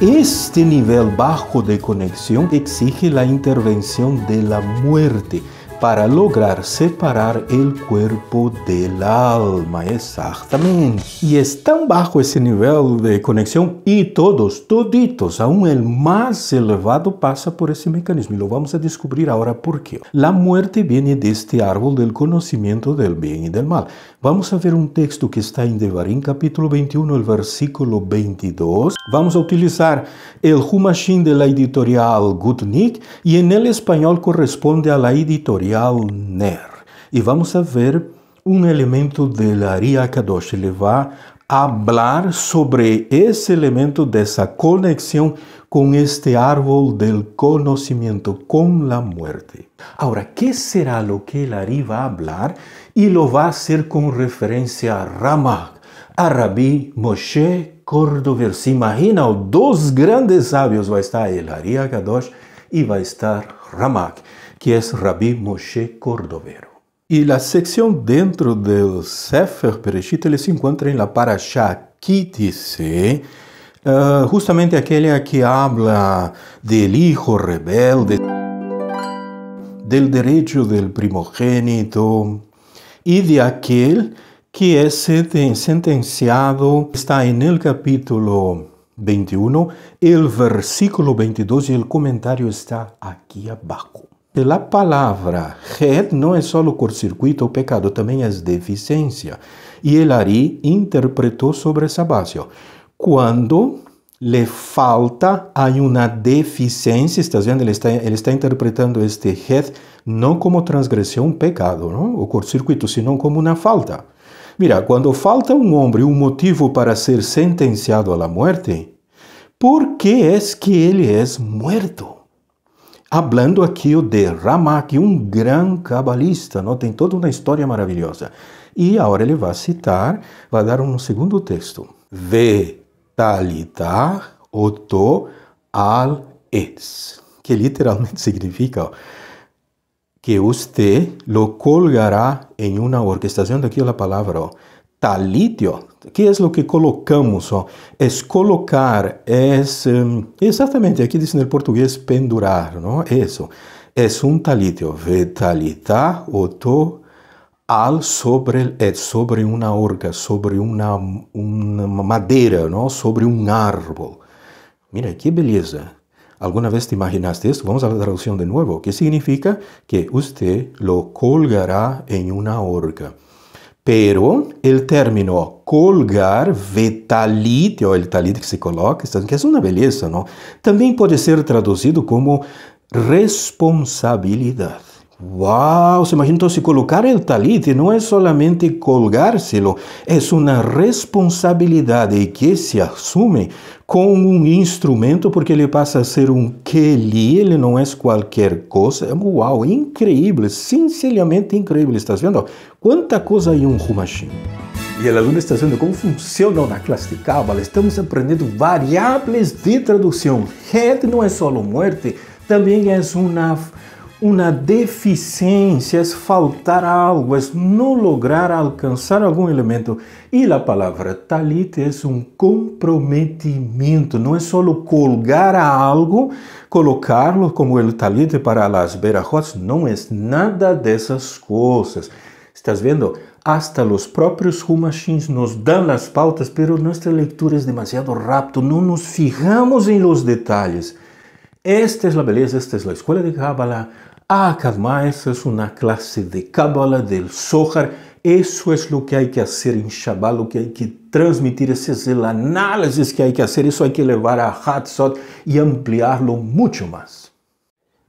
Este nivel bajo de conexión exige la intervención de la muerte para lograr separar el cuerpo del alma, exactamente. Y están bajo ese nivel de conexión y todos, toditos, aún el más elevado pasa por ese mecanismo y lo vamos a descubrir ahora por qué. La muerte viene de este árbol del conocimiento del bien y del mal. Vamos a ver un texto que está en Devarim capítulo 21, el versículo 22. Vamos a utilizar el Humashin de la editorial Gutnik y en el español corresponde a la editorial Ner. E vamos ver um elemento de Ari Akadosh. Ele vai falar sobre esse elemento dessa conexão com este árvore do conhecimento, com a morte. Agora, que será o que Lari vai falar? E lo vai ser com referência a Ramah, a Rabi Moshe Cordover. Se imagina, os dois grandes sábios vai estar Elari Akadosh e vai estar Ramak. que es Rabbi Moshe Cordovero. Y la sección dentro del Sefer Pereshit se encuentra en la Parashá Kitise, eh, justamente aquella que habla del hijo rebelde, del derecho del primogénito y de aquel que es sentenciado, está en el capítulo 21, el versículo 22 y el comentario está aquí abajo. pela palavra. Red não é só o curto-circuito, o pecado também é deficiência. E Elari interpretou sobre essa base. Quando le falta, há uma deficiência, estás vendo? Ele está, ele está interpretando este red não como transgressão, um pecado, não? o curto-circuito, senão como uma falta. Mira, quando falta um homem um motivo para ser sentenciado à morte, por que é que ele é morto? Hablando aqui de Ramak, um grande cabalista, não? tem toda uma história maravilhosa. E agora ele vai citar, vai dar um segundo texto. Ve talita oto al es, que literalmente significa que você lo colgará em uma daqui a palavra, ó, talitio, ¿Qué es lo que colocamos? Oh, es colocar, es em, exactamente, aquí dice en el portugués pendurar, ¿no? Eso, es un talitio, vetalita o to al sobre, eh, sobre una orga, sobre una, madera, ¿no? Sobre un árbol. Mira, qué belleza. ¿Alguna vez te imaginaste esto? Vamos a la traducción de nuevo. ¿Qué significa? Que usted lo colgará en una orga? Pero el término colgar, vetalite, ou el talite que se coloca, que é uma beleza, não? Também pode ser traduzido como responsabilidade. Wow, se imagina então se colocar o talite não é solamente colgárselo, é uma responsabilidade que se assume com um instrumento porque ele passa a ser um keli, ele não é qualquer coisa. Uau, é, wow, incrível, sinceramente incrível, estás vendo? Quanta coisa em um Humashim. E o aluno está vendo como funciona na classe de Kabbalah. Estamos aprendendo variáveis de tradução. Het não é só morte, também é uma uma deficiência, es faltar algo, es não lograr alcançar algum elemento. E a palavra talit é um comprometimento, não é só colgar a algo, colocá-lo como o talit para las berajots, não é nada dessas coisas. Estás vendo? Hasta os próprios rumachins nos dão as pautas, pero nossa leitura é demasiado rápido, não nos fijamos em los detalhes. Esta es la belleza, esta es la escuela de Kabbalah. Ah, Akkad esta es una clase de Kabbalah, del Zohar. Eso es lo que hay que hacer en Shabbat, lo que hay que transmitir, ese es el análisis que hay que hacer. Eso hay que llevar a Hatzot y ampliarlo mucho más.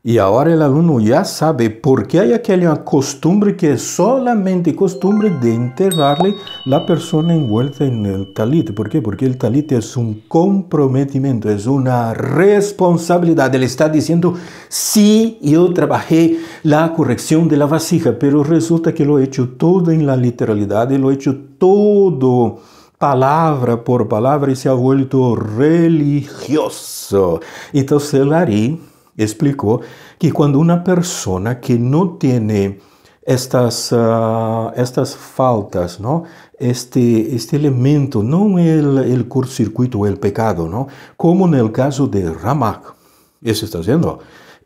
Y ahora el alumno ya sabe por qué hay aquella costumbre que es solamente costumbre de enterrarle la persona envuelta en el talit. ¿Por qué? Porque el talit es un comprometimiento, es una responsabilidad. Él está diciendo, sí, yo trabajé la corrección de la vasija, pero resulta que lo he hecho todo en la literalidad y lo he hecho todo palabra por palabra y se ha vuelto religioso. Entonces el Ari explicó que cuando una persona que no tiene estas, ah, estas faltas, ¿no? este, este elemento, no el, el o el pecado, ¿no? como en el caso de Ramak. Eso está haciendo.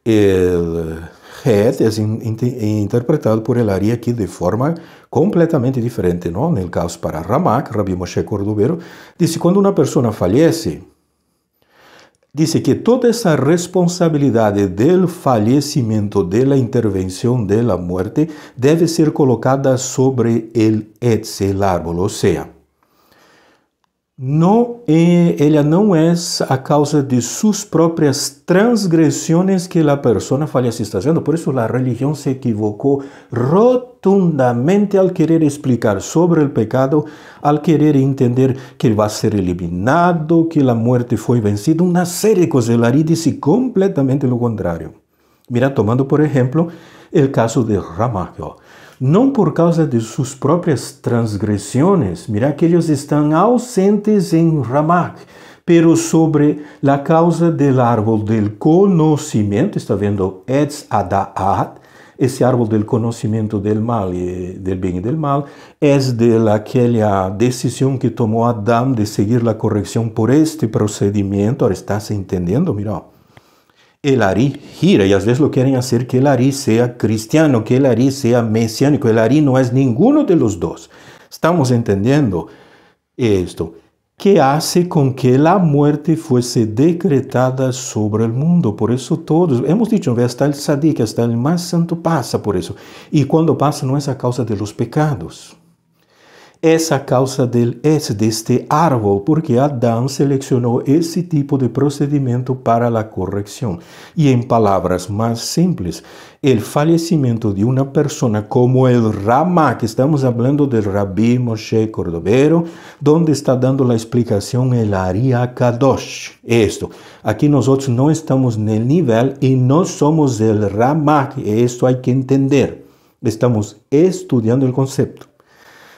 El head es interpretado por el área aquí de forma completamente diferente. ¿no? En el caso para Ramak, Rabbi Moshe Cordovero dice, cuando una persona fallece, Dice que toda esa responsabilidad del fallecimiento, de la intervención de la muerte, debe ser colocada sobre el etz, árbol, o sea, Não, é, ela não é a causa de suas próprias transgressões que a pessoa falha se está fazendo. Por isso, a religião se equivocou rotundamente ao querer explicar sobre o pecado, ao querer entender que ele vai ser eliminado, que a morte foi vencida, uma série de coisas. Larry disse completamente o contrário. Mira, tomando por exemplo o caso de Ramalho. no por causa de sus propias transgresiones, mira que ellos están ausentes en Ramak, pero sobre la causa del árbol del conocimiento, está viendo, Etz Adaat, ese árbol del conocimiento del mal y del bien y del mal es de aquella decisión que tomó Adán de seguir la corrección por este procedimiento, ahora estás entendiendo, mira? El Ari gira y a veces lo quieren hacer que el Ari sea cristiano, que el Ari sea mesiánico. El Ari no es ninguno de los dos. Estamos entendiendo esto. ¿Qué hace con que la muerte fuese decretada sobre el mundo? Por eso todos, hemos dicho, hasta el que hasta el más santo pasa por eso. Y cuando pasa no es a causa de los pecados es causa del es de este árbol, porque Adán seleccionó ese tipo de procedimiento para la corrección. Y en palabras más simples, el fallecimiento de una persona como el Rama, que estamos hablando del Rabí Moshe Cordovero, donde está dando la explicación el Aria Kadosh. Esto, aquí nosotros no estamos en el nivel y no somos el Rama, esto hay que entender. Estamos estudiando el concepto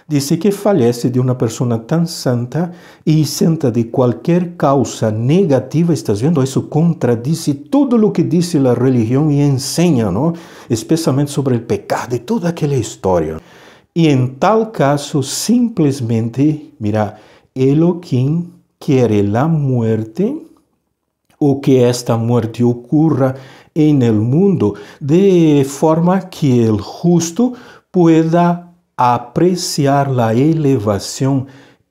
dice que fallece de una persona tan santa y santa de cualquier causa negativa. Estás viendo, eso contradice todo lo que dice la religión y enseña, ¿no? Especialmente sobre el pecado y toda aquella historia. Y en tal caso, simplemente, mira, quien quiere la muerte o que esta muerte ocurra en el mundo de forma que el justo pueda apreciar a elevação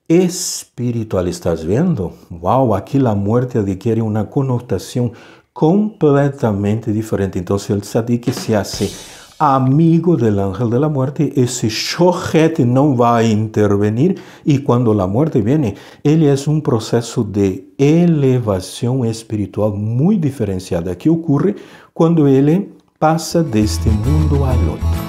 espiritual. ¿Estás vendo? Wow, aqui a morte adquire uma conotação completamente diferente. Então, o tzadik se hace amigo del ángel de la muerte, esse shohet não vai intervenir e quando a morte vem, ele é um processo de elevação espiritual muito diferenciada que ocorre quando ele passa deste mundo ao outro.